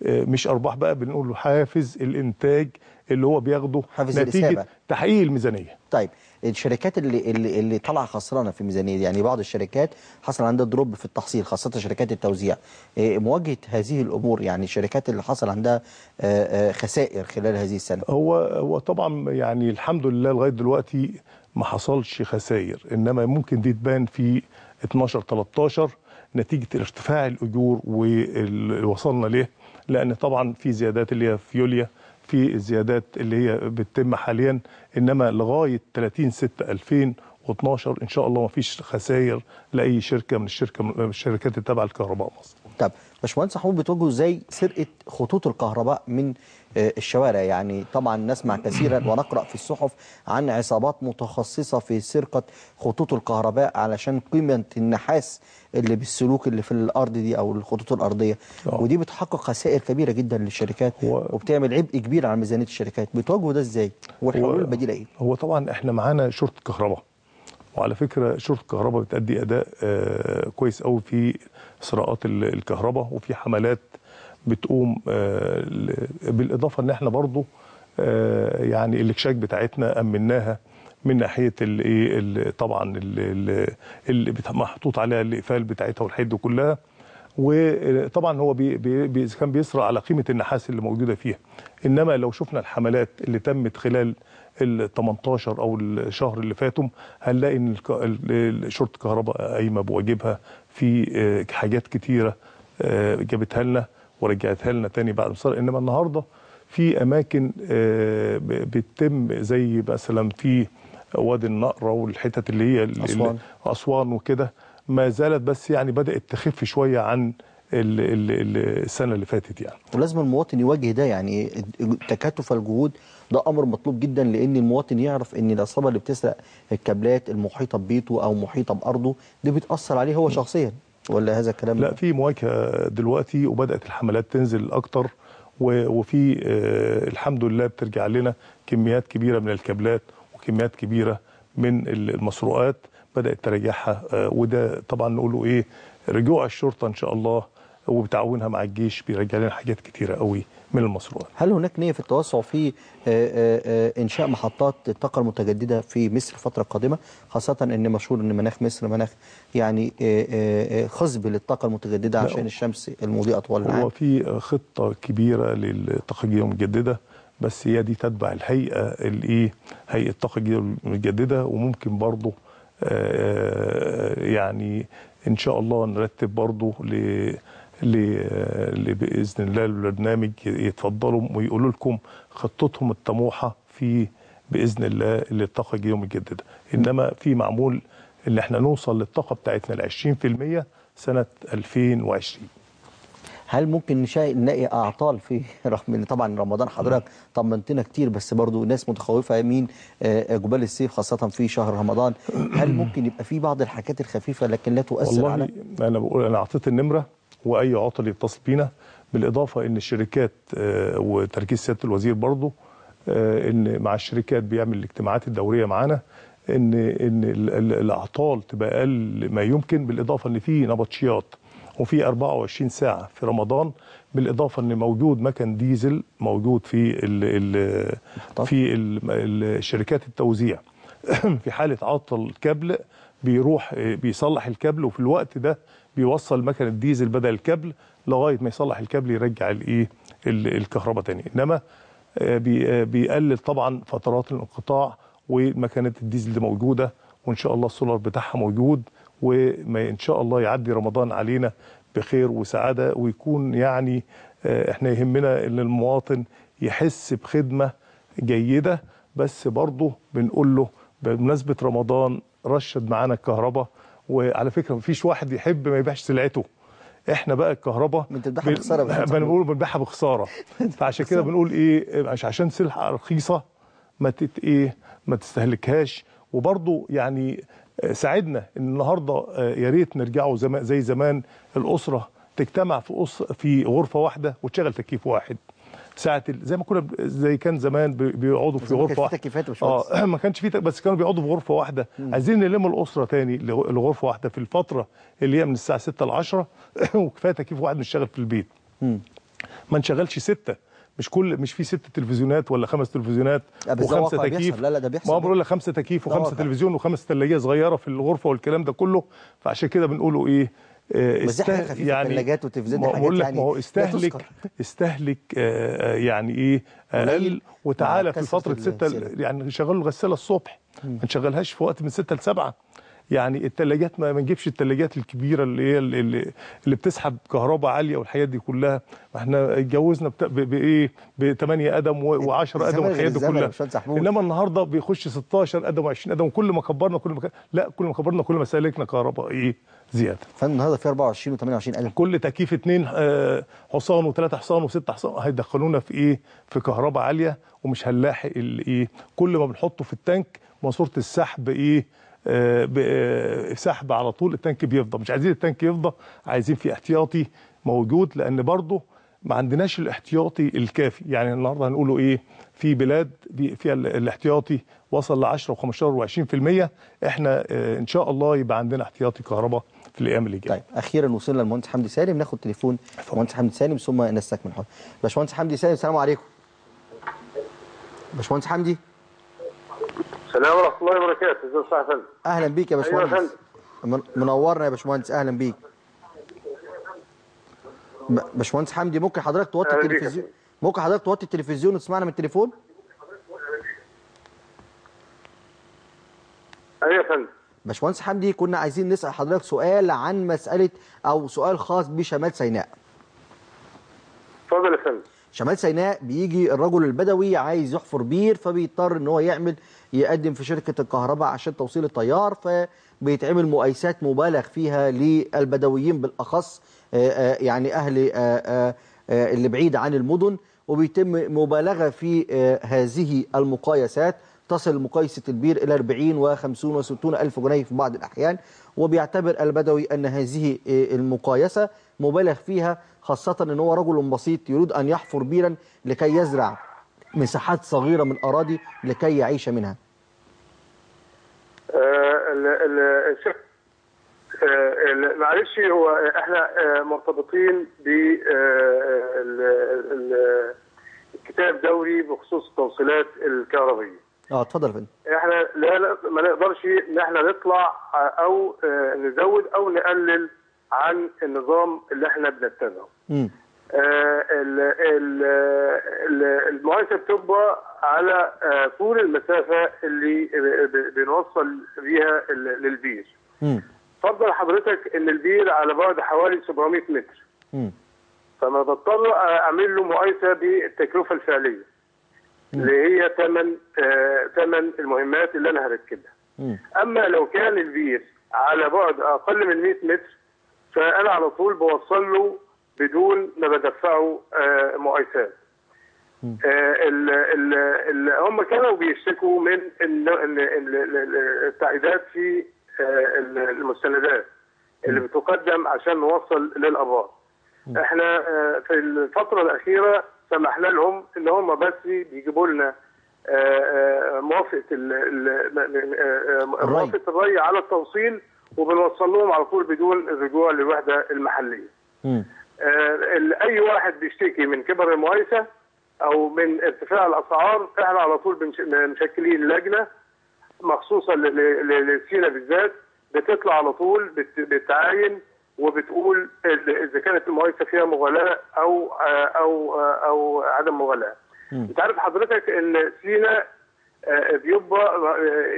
آه، مش ارباح بقى بنقول له حافز الانتاج اللي هو بياخده حافز نتيجه الإسابة. تحقيق الميزانيه طيب الشركات اللي اللي, اللي طالعه خسرانه في الميزانيه دي يعني بعض الشركات حصل عندها دروب في التحصيل خاصه شركات التوزيع آه، مواجهه هذه الامور يعني الشركات اللي حصل عندها آه، خسائر خلال هذه السنه هو هو طبعا يعني الحمد لله لغايه دلوقتي ما حصلش خسائر انما ممكن دي تبان في 12 13 نتيجه ارتفاع الاجور واللي وصلنا ليه لان طبعا في زيادات اللي هي في يوليا في الزيادات اللي هي بتتم حاليا انما لغايه 30 6 2012 ان شاء الله ما فيش خسائر لاي شركه من الشركه من الشركات التابعه لكهرباء مصر. طب باشمهندس محمود بتواجهوا ازاي سرقه خطوط الكهرباء من آه، الشوارع يعني طبعا نسمع كثيرا ونقرا في الصحف عن عصابات متخصصه في سرقه خطوط الكهرباء علشان قيمه النحاس اللي بالسلوك اللي في الارض دي او الخطوط الارضيه أوه. ودي بتحقق خسائر كبيره جدا للشركات هو وبتعمل عبء كبير على ميزانيه الشركات بتواجهوا ده ازاي والحلول البديله ايه هو طبعا احنا معانا شرطه كهرباء وعلى فكره شرطه الكهرباء بتأدي اداء آه، كويس قوي في سرقات الكهرباء وفي حملات بتقوم آه، بالاضافه ان احنا برضو آه، يعني الاكشاك بتاعتنا امناها من ناحيه الايه طبعا اللي محطوط عليها الاقفال بتاعتها والحد كلها وطبعا هو بي بي كان بيسرى على قيمه النحاس اللي موجوده فيها انما لو شفنا الحملات اللي تمت خلال ال 18 او الشهر اللي فاتوا هنلاقي ان شرطه الكهرباء قايمه بواجبها في آه، حاجات كتيره آه، جابتها لنا ورجعتها لنا تاني بعد مصر انما النهارده في اماكن آه، بتتم زي مثلا في وادي النقره والحتت اللي هي اسوان اسوان وكده ما زالت بس يعني بدات تخف شويه عن السنه اللي فاتت يعني ولازم المواطن يواجه ده يعني تكاتف الجهود ده امر مطلوب جدا لان المواطن يعرف ان العصابه اللي بتسرق الكابلات المحيطه ببيته او محيطه بارضه دي بتاثر عليه هو شخصيا ولا هذا الكلام لا في مواجهه دلوقتي وبدات الحملات تنزل اكتر وفي آه، الحمد لله بترجع لنا كميات كبيره من الكابلات وكميات كبيره من المسروقات بدات تراجعها آه، وده طبعا نقوله ايه رجوع الشرطه ان شاء الله وبتعاونها مع الجيش بيرجع لنا حاجات كتيره قوي من المشروع هل هناك نيه في التوسع في آه، آه، آه، انشاء محطات الطاقه المتجدده في مصر الفتره القادمه خاصه ان مشهور ان مناخ مصر مناخ يعني خصب للطاقه المتجدده عشان الشمس المضيئه طوال العام هو في خطه كبيره للطاقه المتجدده بس هي دي تتبع الهيئه الايه هيئه الطاقه المتجدده وممكن برضه يعني ان شاء الله نرتب برضه اللي باذن الله البرنامج يتفضلوا ويقولوا لكم خطتهم الطموحه في باذن الله للطاقه الجديده المتجدده انما في معمول ان احنا نوصل للطاقه بتاعتنا ال 20% سنه 2020 هل ممكن نلاقي اعطال في رغم ان طبعا رمضان حضرتك طمنتنا كتير بس برضو الناس متخوفه من آه، آه، جبال الصيف خاصه في شهر رمضان هل ممكن يبقى في بعض الحاجات الخفيفه لكن لا تؤثر والله على انا بقول انا اعطيت النمره واي عطل يتصل بينا بالاضافه ان الشركات آه، وتركيز سياده الوزير برضو آه، ان مع الشركات بيعمل الاجتماعات الدوريه معانا ان ان الاعطال تبقى اقل ما يمكن بالاضافه ان في نبطشيات وفي 24 ساعه في رمضان بالاضافه ان موجود مكن ديزل موجود في الـ الـ في الـ الشركات التوزيع في حاله عطل كابل بيروح آه، بيصلح الكابل وفي الوقت ده بيوصل مكنه ديزل بدل الكابل لغايه ما يصلح الكابل يرجع الايه الكهرباء تاني انما آه، آه، بيقلل طبعا فترات الانقطاع ومكنات الديزل دي موجوده وان شاء الله السولار بتاعها موجود وما ان شاء الله يعدي رمضان علينا بخير وسعاده ويكون يعني آه، احنا يهمنا ان المواطن يحس بخدمه جيده بس برضه بنقول له بمناسبه رمضان رشد معانا الكهرباء وعلى فكره مفيش واحد يحب ما يبيعش سلعته احنا بقى الكهرباء بتذبحها بخساره بنقول بنبيعها بخساره فعشان كده بنقول ايه عشان سلعه رخيصه ما تت ايه ما تستهلكهاش وبرضه يعني آه، ساعدنا ان النهارده آه، يا ريت نرجعوا زي زمان الاسره تجتمع في في غرفه واحده وتشغل تكييف واحد ساعه زي ما كنا زي كان زمان بيقعدوا في غرفه واحده اه ما كانش في بس كانوا بيقعدوا في غرفه واحده عايزين نلم الاسره تاني لغرفه واحده في الفتره اللي هي من الساعه 6 ل 10 وكفايه تكييف واحد مشتغل في البيت مم. ما نشغلش سته مش كل مش في ست تلفزيونات ولا خمس تلفزيونات وخمسه تكييف لا لا ده بيحصل ما بقول لك خمسه تكييف وخمسه تلفزيون وخمسه ثلاجيه صغيره في الغرفه والكلام ده كله فعشان كده بنقوله ايه آه، استهلك يعني ثلاجات وتلفزيون حاجات بقول لك يعني ما هو استهلك استهلك آه، آه، يعني ايه اقل وتعالى في فتره 6 يعني شغلوا الغساله الصبح ما نشغلهاش في وقت من 6 ل 7 يعني الثلاجات ما نجيبش الثلاجات الكبيره اللي هي اللي, اللي بتسحب كهرباء عاليه والحاجات دي كلها احنا اتجوزنا بايه ب 8 قدم و10 قدم والحاجات دي كلها انما النهارده بيخش 16 قدم و20 قدم وكل ما كبرنا كل ما لا كل ما كبرنا كل ما سالكنا كهرباء ايه زياده فالنهارده في 24 و28 الف كل تكييف اثنين آه، حصان وثلاثه حصان وسته حصان هيدخلونا في ايه في كهرباء عاليه ومش هنلاحق الايه كل ما بنحطه في التانك ماسوره السحب ايه آه، آه، سحب على طول التانك بيفضى مش عايزين التانك يفضى عايزين في احتياطي موجود لان برضه ما عندناش الاحتياطي الكافي يعني النهارده هنقوله ايه في بلاد فيها الاحتياطي وصل ل 10 و15 و20% احنا ان شاء الله يبقى عندنا احتياطي كهرباء في الايام اللي جايه طيب اخيرا وصلنا للمهندس حمدي سالم ناخد تليفون المهندس حمدي سالم ثم نستكمل حوار باشمهندس حمدي سالم السلام عليكم باشمهندس حمدي السلام ورحمه الله وبركاته ازي صحه فندم اهلا بيك يا أيوة باشمهندس أيوة منورنا يا باشمهندس اهلا بيك باشمهندس حمدي ممكن حضرتك توطي التلفزيون ممكن حضرتك توطي التلفزيون وتسمعنا من التليفون ايوه يا فندم باشمهندس حمدي كنا عايزين نسال حضرتك سؤال عن مساله او سؤال خاص بشمال سيناء اتفضل يا فندم شمال سيناء بيجي الرجل البدوي عايز يحفر بير فبيضطر ان هو يعمل يقدم في شركه الكهرباء عشان توصيل التيار فبيتعمل مقايسات مبالغ فيها للبدويين بالاخص آه، آه، يعني اهل آه، اللي بعيد عن المدن وبيتم مبالغه في هذه المقايسات تصل مقايسة البير إلى 40 و50 و60 ألف جنيه في بعض الأحيان وبيعتبر البدوي أن هذه آه، المقايسة مبالغ فيها خاصة أن هو رجل بسيط يريد أن يحفر بيرا لكي يزرع مساحات صغيرة من أراضي لكي يعيش منها آه، آه، معلش هو احنا مرتبطين ب الكتاب دوري بخصوص التوصيلات الكهربائيه اه اتفضل يا فندم احنا لا, لا ما نقدرش ان احنا نطلع آه، او آه، نزود او نقلل عن النظام اللي احنا بنتبعه. آه، المقايسه بتبقى على طول المسافه اللي بنوصل بيها للبير. تفضل حضرتك ان البير على بعد حوالي 700 متر. مم. فانا بضطر اعمل له مقايسه بالتكلفه الفعليه. اللي هي ثمن آه، ثمن المهمات اللي انا هركبها. اما لو كان البير على بعد اقل من 100 متر فانا على طول بوصل له بدون ما بدفعه آه، مقايسات. آه، هم كانوا بيشتكوا من التعقيدات في المستندات اللي بتقدم عشان نوصل للابار. احنا في الفتره الاخيره سمح لهم ان هم بس بيجيبوا لنا آه، آه، موافقه آه، موافقه الري على التوصيل وبنوصل لهم على طول بدون الرجوع للوحده المحليه. اي واحد بيشتكي من كبر المؤيسه او من ارتفاع الاسعار احنا على طول مشكلين لجنه مخصوصه لسينا بالذات بتطلع على طول بتعاين وبتقول اذا كانت المؤسسه فيها مغالاه او او او عدم مغالاه. انت عارف حضرتك ان سينا آه، بيبقى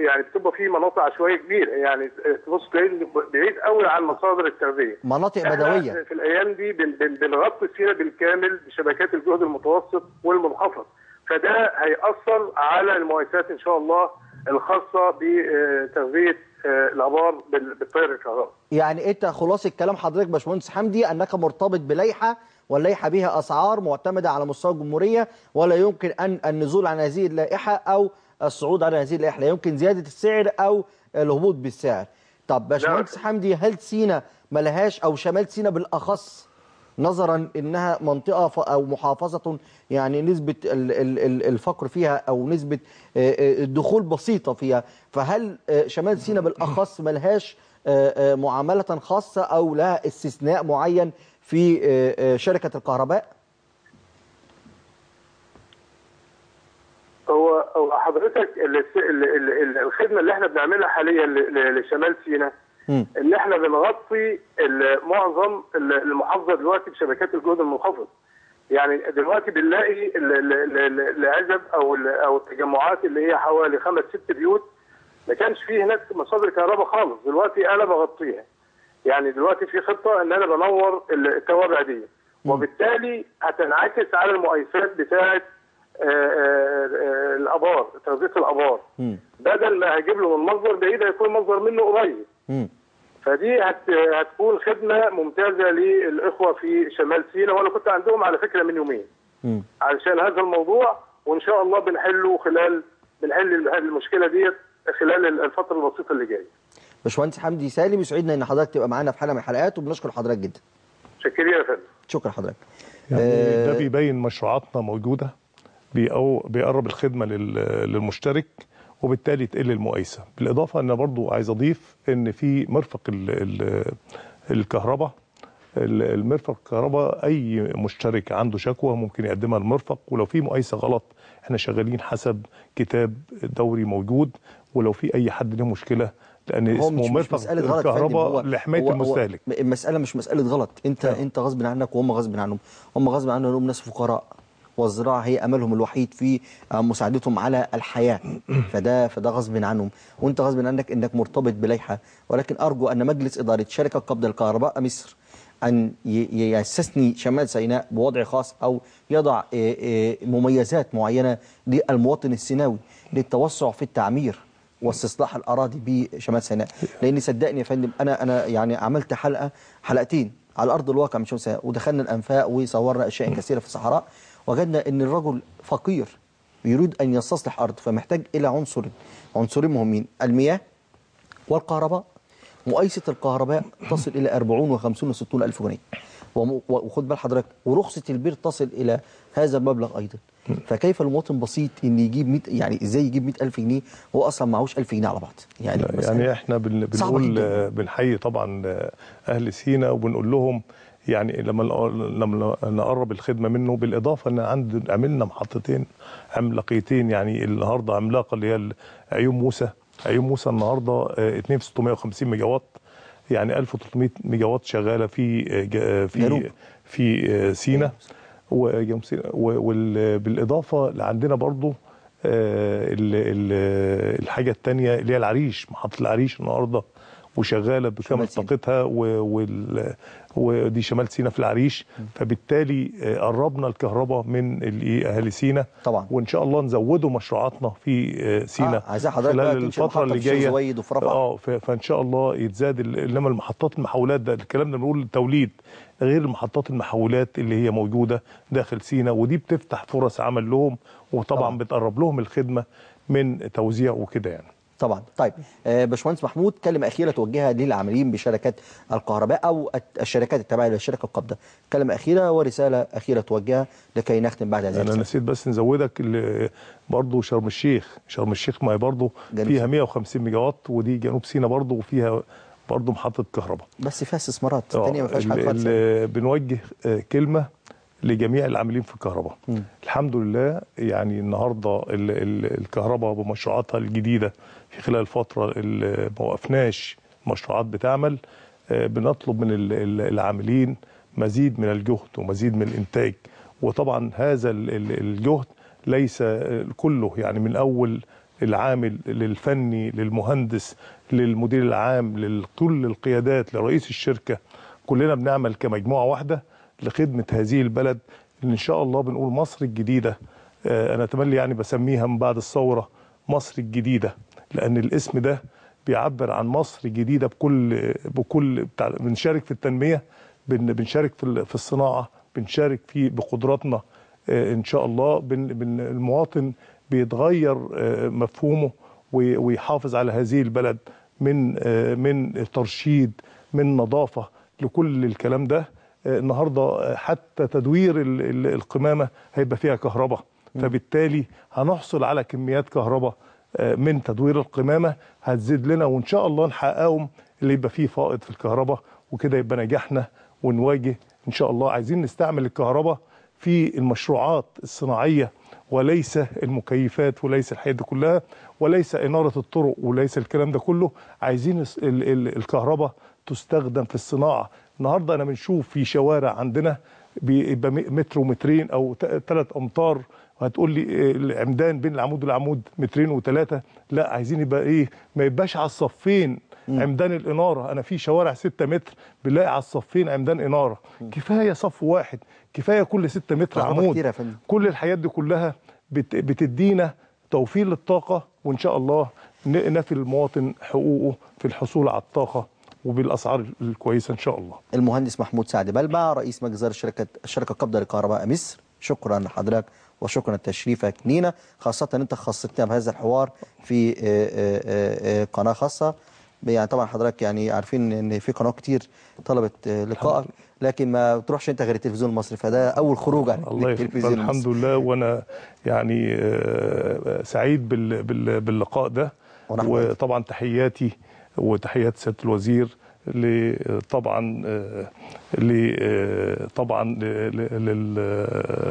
يعني بتبقى في مناطق عشوائيه كبيره يعني تبص تلاقي بعيد قوي عن مصادر التغذيه. مناطق بدويه. في الايام دي بنغطي سينا بالكامل بشبكات الجهد المتوسط والمنخفض. فده هيأثر على المؤسسات ان شاء الله الخاصه بتغذيه الابار بالطير الكهرباء يعني انت خلاصه كلام حضرتك باشمهندس حمدي انك مرتبط بلائحه واللائحه بها اسعار معتمده على مستوى الجمهوريه ولا يمكن ان النزول عن هذه اللائحه او الصعود على هذه اللائحه لا يمكن زياده السعر او الهبوط بالسعر طب باشمهندس حمدي هل سينا ملهاش او شمال سينا بالاخص نظرا انها منطقه او محافظه يعني نسبه الفقر فيها او نسبه الدخول آه، آه، بسيطه فيها فهل آه، شمال سيناء بالاخص ملهاش معامله خاصه او لها استثناء معين في شركه الكهرباء؟ هو هو حضرتك الخدمه اللي احنا بنعملها حاليا لشمال سيناء ان احنا بنغطي معظم المحافظه دلوقتي بشبكات الجهد المنخفض يعني دلوقتي بنلاقي العزب او او التجمعات اللي هي حوالي خمس ست بيوت ما كانش فيه هناك مصادر كهرباء خالص دلوقتي انا بغطيها يعني دلوقتي في خطه ان انا بنور التوابع دي وبالتالي هتنعكس على المؤيسات بتاعه آه، آه، آه، الابار تغذيه الابار بدل ما هجيب له من مصدر بعيد هيكون مصدر منه قريب فدي هتكون خدمه ممتازه للاخوه في شمال سيناء وانا كنت عندهم على فكره من يومين علشان هذا الموضوع وان شاء الله بنحله خلال بنحل المشكله ديت خلال الفتره البسيطه اللي جايه. باشمهندس حمدي سالم يسعدنا ان حضرتك تبقى معانا في حلقه من الحلقات وبنشكر حضرتك جدا. شكرا يا فندم. شكرا حضرتك. يعني آه، ده بيبين مشروعاتنا موجوده بيقرب الخدمه للمشترك وبالتالي تقل المقايسه بالاضافه ان برضو عايز اضيف ان في مرفق الكهرباء المرفق الكهرباء اي مشترك عنده شكوى ممكن يقدمها المرفق ولو في مقايسه غلط احنا شغالين حسب كتاب دوري موجود ولو في اي حد له مشكله لان اسمه مرفق الكهرباء لحمايه المستهلك المساله مش مساله غلط انت أه. انت غصب عنك وهم غصب عنهم هم غصب عنهم ناس فقراء والزراعه هي املهم الوحيد في آه، مساعدتهم على الحياه فده فده غصب عنهم وانت غصب عنك انك مرتبط بلائحه ولكن ارجو ان مجلس اداره شركه قبض الكهرباء مصر أن يأسسني شمال سيناء بوضع خاص أو يضع آه، آه، مميزات معينة للمواطن السيناوي للتوسع في التعمير واستصلاح الأراضي بشمال سيناء لأن صدقني يا فندم أنا أنا يعني عملت حلقة حلقتين على أرض الواقع من شمال سيناء ودخلنا الأنفاق وصورنا أشياء كثيرة في الصحراء وجدنا أن الرجل فقير يريد أن يستصلح أرض فمحتاج إلى عنصر عنصرين مهمين المياه والكهرباء مؤيسة الكهرباء تصل إلى 40 و50 و60 ألف جنيه وخد بال حضرتك ورخصة البير تصل إلى هذا المبلغ أيضا فكيف المواطن بسيط ان يجيب 100 يعني ازاي يجيب 100000 جنيه وهو اصلا معهوش 1000 جنيه على بعض يعني يعني احنا بنقول بنحيي طبعا اهل سينا وبنقول لهم يعني لما لما نقرب الخدمه منه بالاضافه ان عند عملنا محطتين عملاقيتين يعني النهارده عملاقه اللي هي عيون موسى عيون موسى النهارده 2650 ميجا وات يعني 1300 ميجا وات شغاله في آه، آه، في في آه، سينا وبالاضافه لعندنا برضه الحاجه الثانيه اللي هي العريش محطه العريش النهارده وشغاله بكامل طاقتها ودي شمال سينا في العريش فبالتالي آه، قربنا الكهرباء من اهالي سينا طبعا وان شاء الله نزودوا مشروعاتنا في سينا آه, آه، حضرتك خلال الفتره اللي جايه اه فان شاء الله يتزاد انما المحطات المحولات ده الكلام ده بنقول توليد غير المحطات المحولات اللي هي موجوده داخل سينا ودي بتفتح فرص عمل لهم وطبعا طبعا. بتقرب لهم الخدمه من توزيع وكده يعني طبعا طيب آه، باشمهندس محمود كلمه اخيره توجهها للعاملين بشركات الكهرباء او الشركات التابعه للشركه القابضه كلمه اخيره ورساله اخيره توجهها لكي نختم بعد هذه انا السنة. نسيت بس نزودك برضه شرم الشيخ شرم الشيخ ما هي برضه فيها 150 ميجا وات ودي جنوب سيناء برضه وفيها برضه محطه كهرباء بس فيها استثمارات ثانيه آه، ما فيهاش حاجه بنوجه آه، كلمه لجميع العاملين في الكهرباء م. الحمد لله يعني النهارده الكهرباء بمشروعاتها الجديده في خلال الفتره اللي ما وقفناش مشروعات بتعمل آه، بنطلب من العاملين مزيد من الجهد ومزيد من الانتاج وطبعا هذا الجهد ليس آه، كله يعني من اول العامل للفني للمهندس للمدير العام لكل القيادات لرئيس الشركه كلنا بنعمل كمجموعه واحده لخدمه هذه البلد اللي ان شاء الله بنقول مصر الجديده آه، انا اتمنى يعني بسميها من بعد الثوره مصر الجديده لان الاسم ده بيعبر عن مصر جديده بكل بكل بتاع بنشارك في التنميه بنشارك في في الصناعه بنشارك في بقدراتنا آه، ان شاء الله بن المواطن بيتغير آه، مفهومه ويحافظ على هذه البلد من من ترشيد من نظافه لكل الكلام ده النهارده حتى تدوير القمامه هيبقى فيها كهرباء فبالتالي هنحصل على كميات كهرباء آه، من تدوير القمامه هتزيد لنا وان شاء الله نحققهم اللي يبقى فيه فائض في الكهرباء وكده يبقى نجاحنا ونواجه ان شاء الله عايزين نستعمل الكهرباء في المشروعات الصناعيه وليس المكيفات وليس الحاجات دي كلها وليس اناره الطرق وليس الكلام ده كله عايزين الكهرباء تستخدم في الصناعه النهارده انا بنشوف في شوارع عندنا بيبقى متر ومترين او ثلاث امتار وهتقول لي آه، العمدان بين العمود والعمود مترين وثلاثه لا عايزين يبقى ايه ما يبقاش على الصفين عمدان الاناره انا في شوارع 6 متر بنلاقي على الصفين عمدان اناره كفايه صف واحد كفايه كل 6 متر عمود كل الحاجات دي كلها بتدينا توفير للطاقه وان شاء الله نفي المواطن حقوقه في الحصول على الطاقه وبالاسعار الكويسه ان شاء الله. المهندس محمود سعد بلبع رئيس مجزر شركه الشركه قبضه لكهرباء مصر شكرا لحضرتك وشكرا لتشريفك لينا خاصه انت خصصتنا بهذا الحوار في آه، آه، آه، قناه خاصه يعني طبعا حضرتك يعني عارفين ان في قنوات كتير طلبت لقائك لكن ما بتروحش انت غير التلفزيون المصري فده اول خروج الله يخليك المصري الحمد لله وانا يعني سعيد باللقاء ده وطبعا تحياتي وتحيات سياده الوزير طبعا آه، آه، طبعا آه،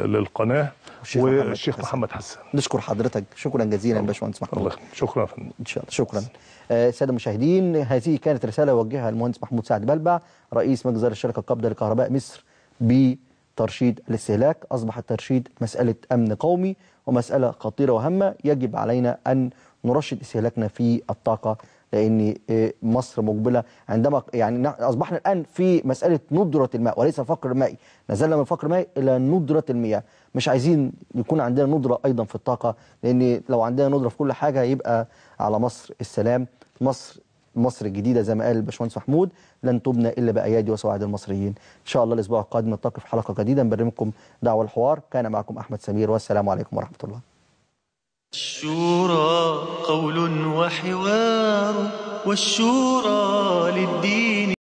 للقناه والشيخ محمد حسن نشكر حضرتك شكرا جزيلا باشمهندس محمود الله شكرا ان شاء الله شكرا الساده المشاهدين هذه كانت رساله وجهها المهندس محمود سعد بلبع رئيس مجزر الشركه القابضه لكهرباء مصر بترشيد الاستهلاك اصبح الترشيد مساله امن قومي ومساله خطيره وهامه يجب علينا ان نرشد استهلاكنا في الطاقه لأن آه، مصر مقبلة عندما يعني أصبحنا الآن في مسألة ندرة الماء وليس فقر مائي نزلنا من فقر مائي إلى ندرة المياه مش عايزين يكون عندنا ندرة أيضا في الطاقة لأن لو عندنا ندرة في كل حاجة يبقى على مصر السلام مصر مصر الجديدة زي ما قال الباشمهندس محمود لن تبنى إلا بأيادي وسواعد المصريين إن شاء الله الأسبوع القادم نلتقي في حلقة جديدة نبرمكم برنامجكم دعوة الحوار كان معكم أحمد سمير والسلام عليكم ورحمة الله الشورى قول وحوار والشورى للدين